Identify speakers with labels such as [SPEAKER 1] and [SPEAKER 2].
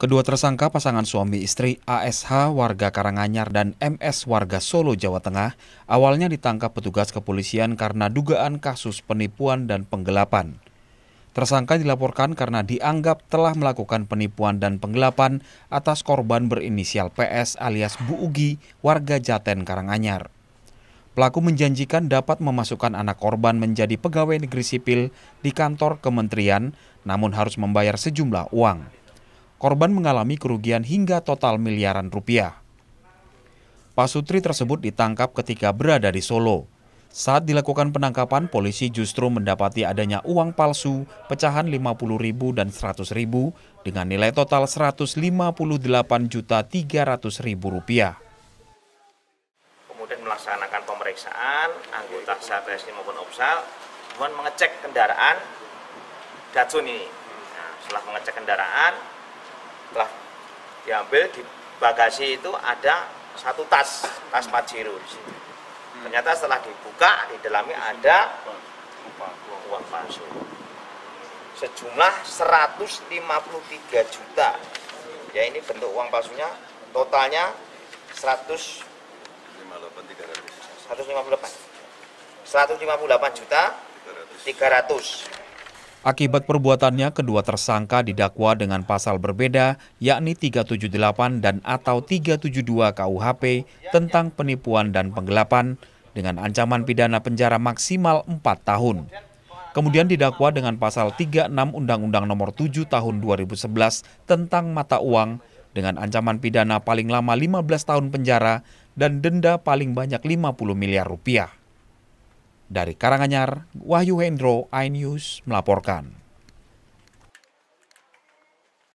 [SPEAKER 1] Kedua tersangka pasangan suami istri ASH warga Karanganyar dan MS warga Solo, Jawa Tengah awalnya ditangkap petugas kepolisian karena dugaan kasus penipuan dan penggelapan. Tersangka dilaporkan karena dianggap telah melakukan penipuan dan penggelapan atas korban berinisial PS alias Bu Ugi warga Jaten Karanganyar. Pelaku menjanjikan dapat memasukkan anak korban menjadi pegawai negeri sipil di kantor kementerian namun harus membayar sejumlah uang korban mengalami kerugian hingga total miliaran rupiah. Pasutri tersebut ditangkap ketika berada di Solo. Saat dilakukan penangkapan, polisi justru mendapati adanya uang palsu, pecahan 50 ribu dan 100 ribu dengan nilai total 158 juta ribu rupiah.
[SPEAKER 2] Kemudian melaksanakan pemeriksaan, anggota Satres maupun Opsal kemudian mengecek kendaraan Datsun ini. Nah, setelah mengecek kendaraan, telah diambil di bagasi itu ada satu tas tas pajero di sini hmm. Ternyata setelah dibuka di dalamnya ada uang palsu sejumlah 153 juta. Ya ini bentuk uang palsunya totalnya 158 158 158 juta 300
[SPEAKER 1] Akibat perbuatannya, kedua tersangka didakwa dengan pasal berbeda, yakni 378 dan atau 372 KUHP tentang penipuan dan penggelapan dengan ancaman pidana penjara maksimal 4 tahun. Kemudian didakwa dengan pasal 36 Undang-Undang Nomor 7 Tahun 2011 tentang mata uang dengan ancaman pidana paling lama 15 tahun penjara dan denda paling banyak 50 miliar rupiah. Dari Karanganyar, Wahyu Hendro, iNews melaporkan.